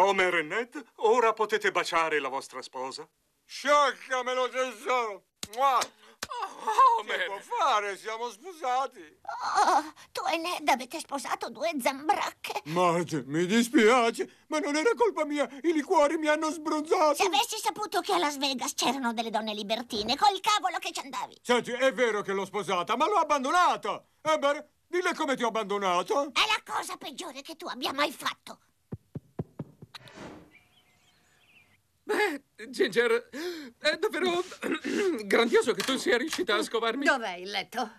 Homer e Ned, ora potete baciare la vostra sposa. Sciocciamelo, tesoro! Mua! Oh, Homer! Che può fare? Siamo sposati! Oh, tu e Ned avete sposato due zambracche! Marge, mi dispiace, ma non era colpa mia! I liquori mi hanno sbronzato! Se avessi saputo che a Las Vegas c'erano delle donne libertine, col cavolo che ci andavi! Senti, è vero che l'ho sposata, ma l'ho abbandonata! Eber, dille come ti ho abbandonato! È la cosa peggiore che tu abbia mai fatto! Ginger, è davvero grandioso che tu sia riuscita a scovarmi. Dov'è il letto?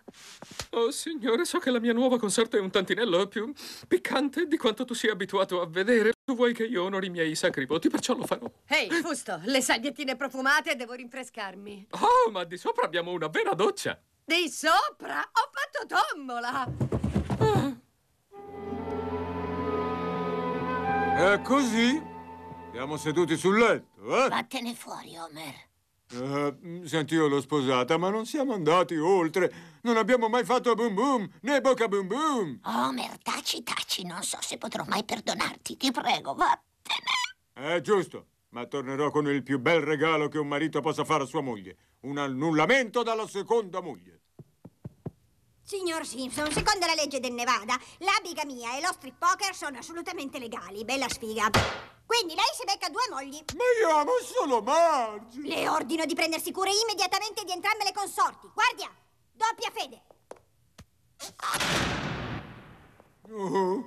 Oh, signore, so che la mia nuova consorte è un tantinello più piccante di quanto tu sia abituato a vedere. Tu vuoi che io onori i miei sacri voti, perciò lo farò. Ehi, hey, Fusto, le salviettine profumate devo rinfrescarmi. Oh, ma di sopra abbiamo una vera doccia. Di sopra? Ho fatto tombola! Ah. È così siamo seduti sul letto, eh? Vattene fuori, Homer. Uh, eh, senti, io l'ho sposata, ma non siamo andati oltre. Non abbiamo mai fatto boom boom, né bocca boom boom. Homer, taci, taci. Non so se potrò mai perdonarti. Ti prego, vattene. È eh, giusto, ma tornerò con il più bel regalo che un marito possa fare a sua moglie. Un annullamento dalla seconda moglie. Signor Simpson, secondo la legge del Nevada, la bigamia e lo strip poker sono assolutamente legali. Bella sfiga. Quindi lei si becca due mogli. Ma io amo solo Marge. Le ordino di prendersi cura immediatamente di entrambe le consorti. Guardia, doppia fede. Oh.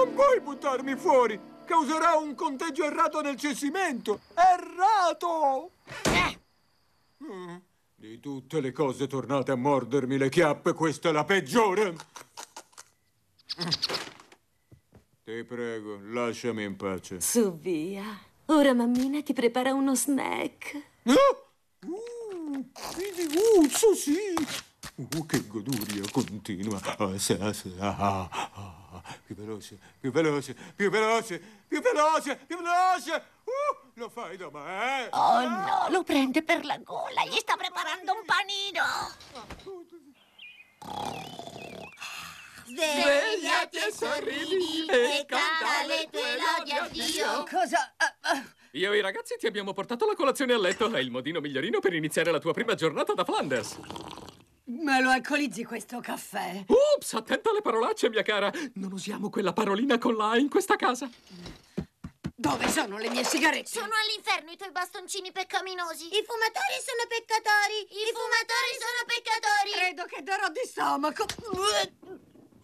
Non puoi buttarmi fuori! Causerà un conteggio errato nel cessimento. Errato! Eh. eh di tutte le cose tornate a mordermi le chiappe, questa è la peggiore! Mm. Ti prego, lasciami in pace. Su via. Ora mammina ti prepara uno snack. Ah! Uh, che gusto, sì! Uh, che goduria continua. più veloce, più veloce, più veloce, più veloce, più veloce! Uh, lo fai da me! Oh no, lo prende per la gola. Gli sta preparando un panino. Svegliati e sorridi e canta le tue lodi a Dio. Cosa? Ah, ah. Io e i ragazzi ti abbiamo portato la colazione a letto. È il modino migliorino per iniziare la tua prima giornata da Flanders. Me lo alcolizzi questo caffè? Ups, attenta alle parolacce, mia cara. Non usiamo quella parolina con la A in questa casa. Dove sono le mie sigarette? Sono all'inferno i tuoi bastoncini peccaminosi. I fumatori sono peccatori. I, I fumatori, fumatori sono peccatori. Credo che darò di stomaco.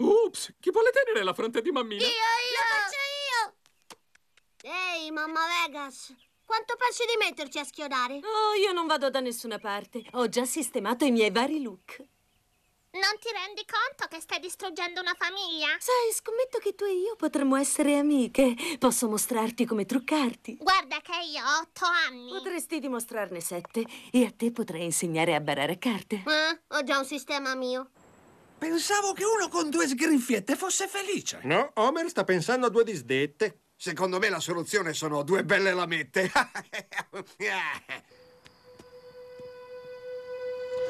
Ups, chi vuole tenere la fronte di mammina? Io, io! Lo faccio io! Ehi, mamma Vegas, quanto pensi di metterci a schiodare? Oh, io non vado da nessuna parte. Ho già sistemato i miei vari look. Non ti rendi conto che stai distruggendo una famiglia? Sai, scommetto che tu e io potremmo essere amiche. Posso mostrarti come truccarti. Guarda che io ho otto anni. Potresti dimostrarne sette e a te potrei insegnare a barare a carte. Eh, ho già un sistema mio. Pensavo che uno con due sgrinfiette fosse felice. No, Homer sta pensando a due disdette. Secondo me la soluzione sono due belle lamette.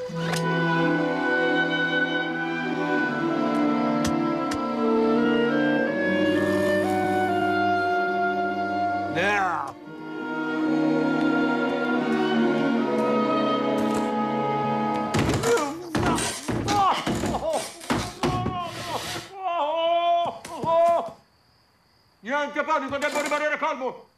anche panico, devo rimanere calmo!